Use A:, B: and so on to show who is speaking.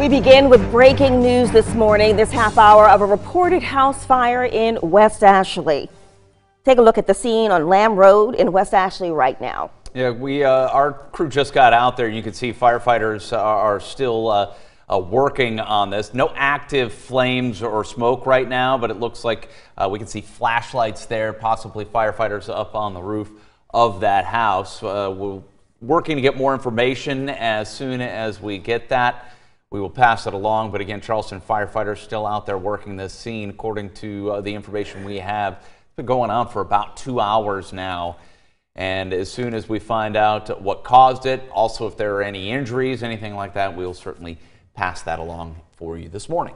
A: We begin with breaking news this morning, this half hour of a reported house fire in West Ashley. Take a look at the scene on Lamb Road in West Ashley right now.
B: Yeah, we uh, our crew just got out there. You can see firefighters are, are still uh, uh, working on this. No active flames or smoke right now, but it looks like uh, we can see flashlights there, possibly firefighters up on the roof of that house. Uh, we're working to get more information as soon as we get that. We will pass it along, but again, Charleston firefighters still out there working this scene. According to uh, the information we have, it's been going on for about two hours now. And as soon as we find out what caused it, also if there are any injuries, anything like that, we'll certainly pass that along for you this morning.